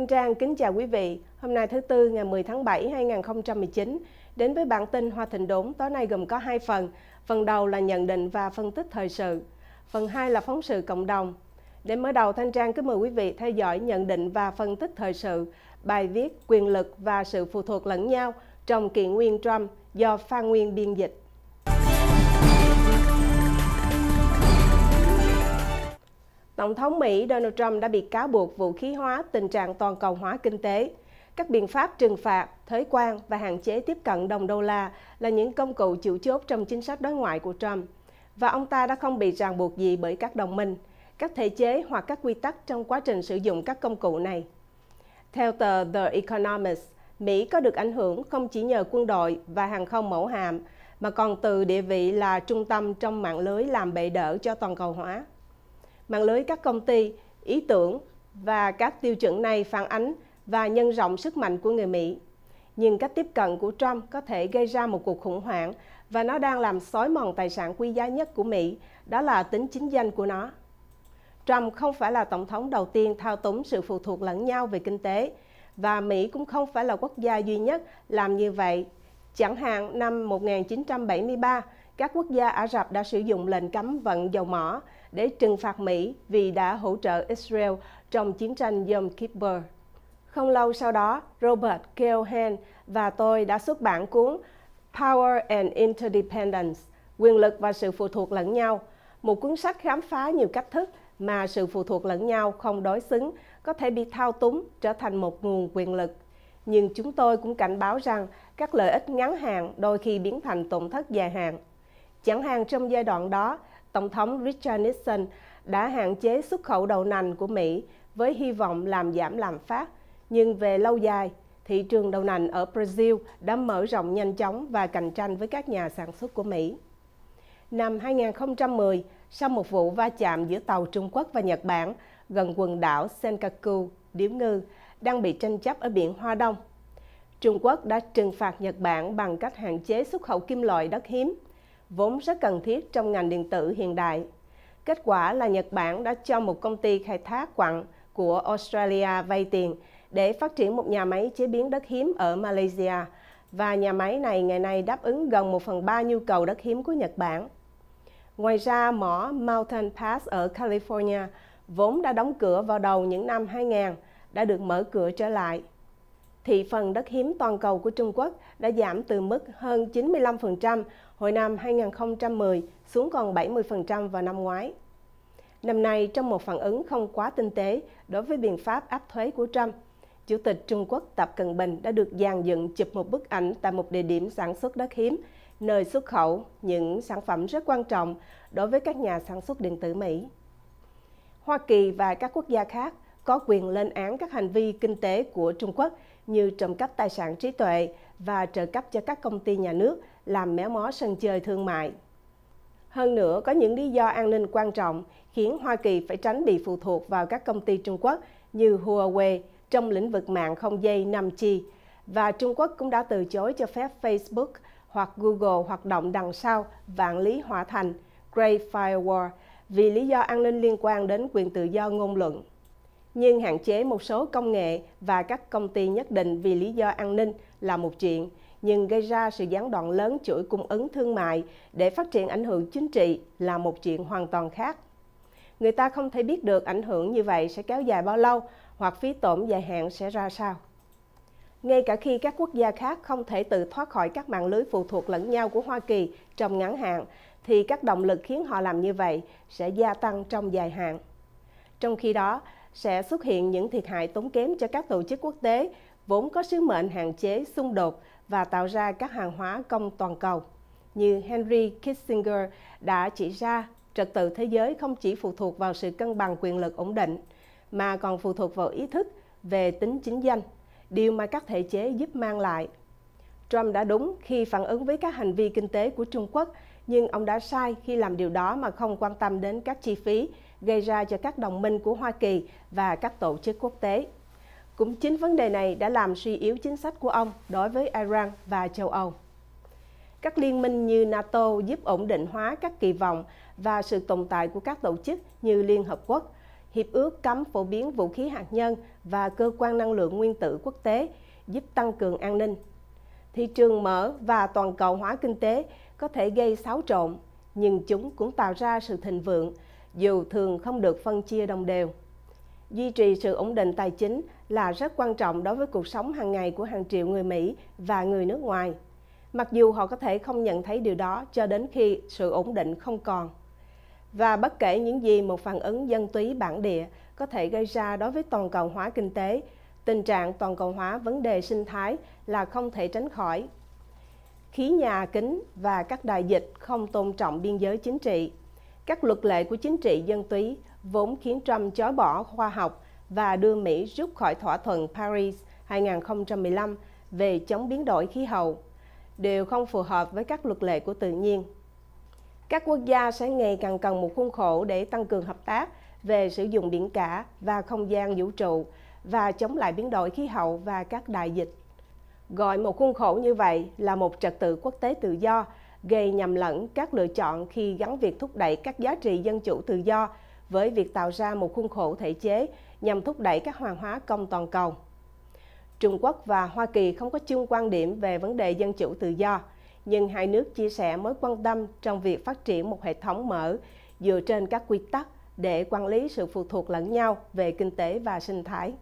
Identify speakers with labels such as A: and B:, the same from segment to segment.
A: Thanh Trang kính chào quý vị. Hôm nay thứ Tư ngày 10 tháng 7 2019, đến với bản tin Hoa Thịnh Đốn tối nay gồm có hai phần. Phần đầu là nhận định và phân tích thời sự. Phần 2 là phóng sự cộng đồng. Để mở đầu, Thanh Trang kính mời quý vị theo dõi nhận định và phân tích thời sự, bài viết Quyền lực và sự phụ thuộc lẫn nhau trong kỷ nguyên Trump do Phan Nguyên biên dịch. Tổng thống Mỹ Donald Trump đã bị cáo buộc vũ khí hóa tình trạng toàn cầu hóa kinh tế. Các biện pháp trừng phạt, thuế quan và hạn chế tiếp cận đồng đô la là những công cụ chủ chốt trong chính sách đối ngoại của Trump. Và ông ta đã không bị ràng buộc gì bởi các đồng minh, các thể chế hoặc các quy tắc trong quá trình sử dụng các công cụ này. Theo tờ The Economist, Mỹ có được ảnh hưởng không chỉ nhờ quân đội và hàng không mẫu hạm mà còn từ địa vị là trung tâm trong mạng lưới làm bệ đỡ cho toàn cầu hóa mạng lưới các công ty, ý tưởng và các tiêu chuẩn này phản ánh và nhân rộng sức mạnh của người Mỹ. Nhưng cách tiếp cận của Trump có thể gây ra một cuộc khủng hoảng và nó đang làm xói mòn tài sản quý giá nhất của Mỹ, đó là tính chính danh của nó. Trump không phải là tổng thống đầu tiên thao túng sự phụ thuộc lẫn nhau về kinh tế, và Mỹ cũng không phải là quốc gia duy nhất làm như vậy. Chẳng hạn năm 1973, các quốc gia Ả Rập đã sử dụng lệnh cấm vận dầu mỏ để trừng phạt Mỹ vì đã hỗ trợ Israel trong chiến tranh Yom Kippur. Không lâu sau đó, Robert Keohane và tôi đã xuất bản cuốn Power and Interdependence, quyền lực và sự phụ thuộc lẫn nhau, một cuốn sách khám phá nhiều cách thức mà sự phụ thuộc lẫn nhau không đối xứng có thể bị thao túng trở thành một nguồn quyền lực. Nhưng chúng tôi cũng cảnh báo rằng các lợi ích ngắn hạn đôi khi biến thành tổn thất dài hạn Chẳng hạn trong giai đoạn đó, Tổng thống Richard Nixon đã hạn chế xuất khẩu đậu nành của Mỹ với hy vọng làm giảm lạm phát, nhưng về lâu dài, thị trường đậu nành ở Brazil đã mở rộng nhanh chóng và cạnh tranh với các nhà sản xuất của Mỹ. Năm 2010, sau một vụ va chạm giữa tàu Trung Quốc và Nhật Bản gần quần đảo Senkaku, Điếu Ngư, đang bị tranh chấp ở biển Hoa Đông, Trung Quốc đã trừng phạt Nhật Bản bằng cách hạn chế xuất khẩu kim loại đất hiếm – vốn rất cần thiết trong ngành điện tử hiện đại. Kết quả là Nhật Bản đã cho một công ty khai thác quặng của Australia vay tiền để phát triển một nhà máy chế biến đất hiếm ở Malaysia và nhà máy này ngày nay đáp ứng gần 1 phần 3 nhu cầu đất hiếm của Nhật Bản. Ngoài ra, mỏ Mountain Pass ở California vốn đã đóng cửa vào đầu những năm 2000 đã được mở cửa trở lại thị phần đất hiếm toàn cầu của Trung Quốc đã giảm từ mức hơn 95% hồi năm 2010 xuống còn 70% vào năm ngoái. Năm nay, trong một phản ứng không quá tinh tế đối với biện pháp áp thuế của Trump, Chủ tịch Trung Quốc Tập Cận Bình đã được dàn dựng chụp một bức ảnh tại một địa điểm sản xuất đất hiếm, nơi xuất khẩu những sản phẩm rất quan trọng đối với các nhà sản xuất điện tử Mỹ. Hoa Kỳ và các quốc gia khác có quyền lên án các hành vi kinh tế của Trung Quốc – như trộm cắp tài sản trí tuệ và trợ cấp cho các công ty nhà nước làm méo mó sân chơi thương mại. Hơn nữa, có những lý do an ninh quan trọng khiến Hoa Kỳ phải tránh bị phụ thuộc vào các công ty Trung Quốc như Huawei trong lĩnh vực mạng không dây 5G và Trung Quốc cũng đã từ chối cho phép Facebook hoặc Google hoạt động đằng sau vạn lý hỏa thành Great Firewall vì lý do an ninh liên quan đến quyền tự do ngôn luận nhưng hạn chế một số công nghệ và các công ty nhất định vì lý do an ninh là một chuyện, nhưng gây ra sự gián đoạn lớn chuỗi cung ứng thương mại để phát triển ảnh hưởng chính trị là một chuyện hoàn toàn khác. Người ta không thể biết được ảnh hưởng như vậy sẽ kéo dài bao lâu hoặc phí tổn dài hạn sẽ ra sao. Ngay cả khi các quốc gia khác không thể tự thoát khỏi các mạng lưới phụ thuộc lẫn nhau của Hoa Kỳ trong ngắn hạn, thì các động lực khiến họ làm như vậy sẽ gia tăng trong dài hạn. Trong khi đó, sẽ xuất hiện những thiệt hại tốn kém cho các tổ chức quốc tế vốn có sứ mệnh hạn chế xung đột và tạo ra các hàng hóa công toàn cầu. Như Henry Kissinger đã chỉ ra, trật tự thế giới không chỉ phụ thuộc vào sự cân bằng quyền lực ổn định, mà còn phụ thuộc vào ý thức về tính chính danh, điều mà các thể chế giúp mang lại. Trump đã đúng khi phản ứng với các hành vi kinh tế của Trung Quốc, nhưng ông đã sai khi làm điều đó mà không quan tâm đến các chi phí gây ra cho các đồng minh của Hoa Kỳ và các tổ chức quốc tế. Cũng chính vấn đề này đã làm suy yếu chính sách của ông đối với Iran và châu Âu. Các liên minh như NATO giúp ổn định hóa các kỳ vọng và sự tồn tại của các tổ chức như Liên Hợp Quốc, Hiệp ước cấm phổ biến vũ khí hạt nhân và Cơ quan Năng lượng Nguyên tử Quốc tế giúp tăng cường an ninh. Thị trường mở và toàn cầu hóa kinh tế có thể gây xáo trộn, nhưng chúng cũng tạo ra sự thịnh vượng dù thường không được phân chia đồng đều. Duy trì sự ổn định tài chính là rất quan trọng đối với cuộc sống hàng ngày của hàng triệu người Mỹ và người nước ngoài. Mặc dù họ có thể không nhận thấy điều đó cho đến khi sự ổn định không còn. Và bất kể những gì một phản ứng dân túy bản địa có thể gây ra đối với toàn cầu hóa kinh tế, tình trạng toàn cầu hóa vấn đề sinh thái là không thể tránh khỏi. Khí nhà kính và các đại dịch không tôn trọng biên giới chính trị các luật lệ của chính trị dân túy vốn khiến Trump chối bỏ khoa học và đưa Mỹ rút khỏi thỏa thuận Paris 2015 về chống biến đổi khí hậu, đều không phù hợp với các luật lệ của tự nhiên. Các quốc gia sẽ ngày càng cần một khuôn khổ để tăng cường hợp tác về sử dụng biển cả và không gian vũ trụ và chống lại biến đổi khí hậu và các đại dịch. Gọi một khuôn khổ như vậy là một trật tự quốc tế tự do gây nhầm lẫn các lựa chọn khi gắn việc thúc đẩy các giá trị dân chủ tự do với việc tạo ra một khuôn khổ thể chế nhằm thúc đẩy các hoàn hóa công toàn cầu. Trung Quốc và Hoa Kỳ không có chung quan điểm về vấn đề dân chủ tự do, nhưng hai nước chia sẻ mối quan tâm trong việc phát triển một hệ thống mở dựa trên các quy tắc để quản lý sự phụ thuộc lẫn nhau về kinh tế và sinh thái.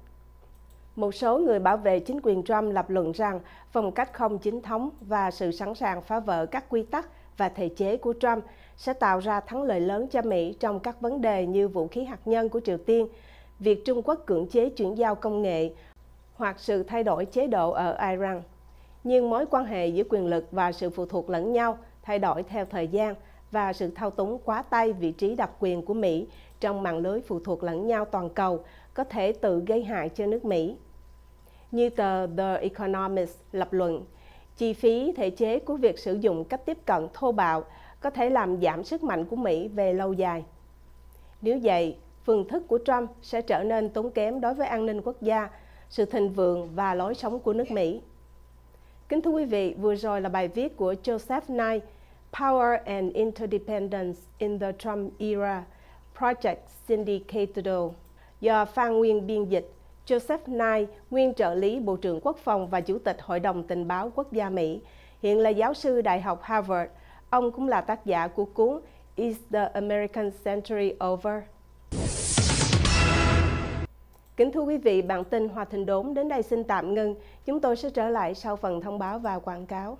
A: Một số người bảo vệ chính quyền Trump lập luận rằng phong cách không chính thống và sự sẵn sàng phá vỡ các quy tắc và thể chế của Trump sẽ tạo ra thắng lợi lớn cho Mỹ trong các vấn đề như vũ khí hạt nhân của Triều Tiên, việc Trung Quốc cưỡng chế chuyển giao công nghệ hoặc sự thay đổi chế độ ở Iran. Nhưng mối quan hệ giữa quyền lực và sự phụ thuộc lẫn nhau thay đổi theo thời gian và sự thao túng quá tay vị trí đặc quyền của Mỹ trong mạng lưới phụ thuộc lẫn nhau toàn cầu có thể tự gây hại cho nước Mỹ như tờ The Economist lập luận, chi phí thể chế của việc sử dụng cách tiếp cận thô bạo có thể làm giảm sức mạnh của Mỹ về lâu dài. Nếu vậy, phương thức của Trump sẽ trở nên tốn kém đối với an ninh quốc gia, sự thịnh vượng và lối sống của nước Mỹ. Kính thưa quý vị, vừa rồi là bài viết của Joseph Nye, Power and Interdependence in the Trump Era, Project Cindy do Phan Nguyên biên dịch. Joseph Nye, nguyên trợ lý Bộ trưởng Quốc phòng và Chủ tịch Hội đồng Tình báo Quốc gia Mỹ, hiện là giáo sư Đại học Harvard. Ông cũng là tác giả của cuốn Is the American Century Over? Kính thưa quý vị, bản tin Hòa Thịnh Đốn đến đây xin tạm ngưng. Chúng tôi sẽ trở lại sau phần thông báo và quảng cáo.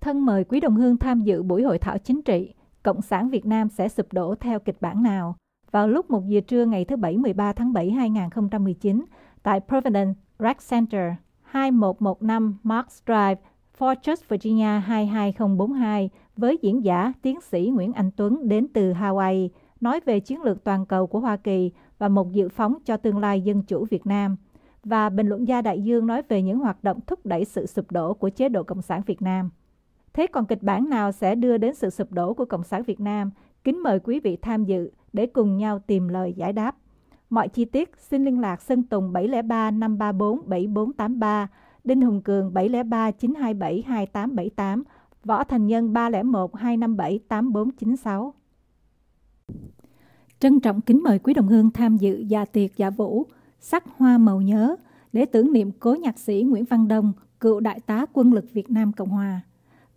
B: Thân mời quý đồng hương tham dự buổi hội thảo chính trị Cộng sản Việt Nam sẽ sụp đổ theo kịch bản nào? Vào lúc 1 giờ trưa ngày thứ Bảy 13 tháng 7 2019 tại Providence Rec Center, 2115 Marks Drive, Fortress, Virginia 22042 với diễn giả tiến sĩ Nguyễn Anh Tuấn đến từ Hawaii nói về chiến lược toàn cầu của Hoa Kỳ và một dự phóng cho tương lai dân chủ Việt Nam. Và bình luận gia Đại Dương nói về những hoạt động thúc đẩy sự sụp đổ của chế độ Cộng sản Việt Nam. Thế còn kịch bản nào sẽ đưa đến sự sụp đổ của Cộng sản Việt Nam? Kính mời quý vị tham dự để cùng nhau tìm lời giải đáp. Mọi chi tiết xin liên lạc Sơn Tùng 703 534 7483, Đinh Hùng Cường 703 927 2878, Võ Thành Nhân 301 257 8496. Trân trọng kính mời quý đồng hương tham dự dạ tiệc dạ vũ, sắc hoa màu nhớ để tưởng niệm cố nhạc sĩ Nguyễn Văn Đông, cựu đại tá quân lực Việt Nam Cộng Hòa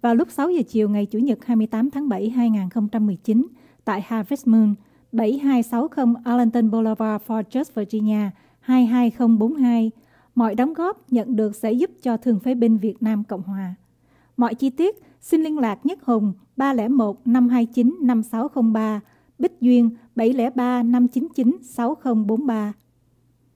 B: vào lúc 6 giờ chiều ngày Chủ nhật 28 tháng 7 2019 tại Harvest Moon, 7260 Arlington Boulevard, Fortress, Virginia 22042. Mọi đóng góp nhận được sẽ giúp cho Thường phế binh Việt Nam Cộng Hòa. Mọi chi tiết xin liên lạc Nhất Hùng 301 529 5603, Bích Duyên 703 599 6043.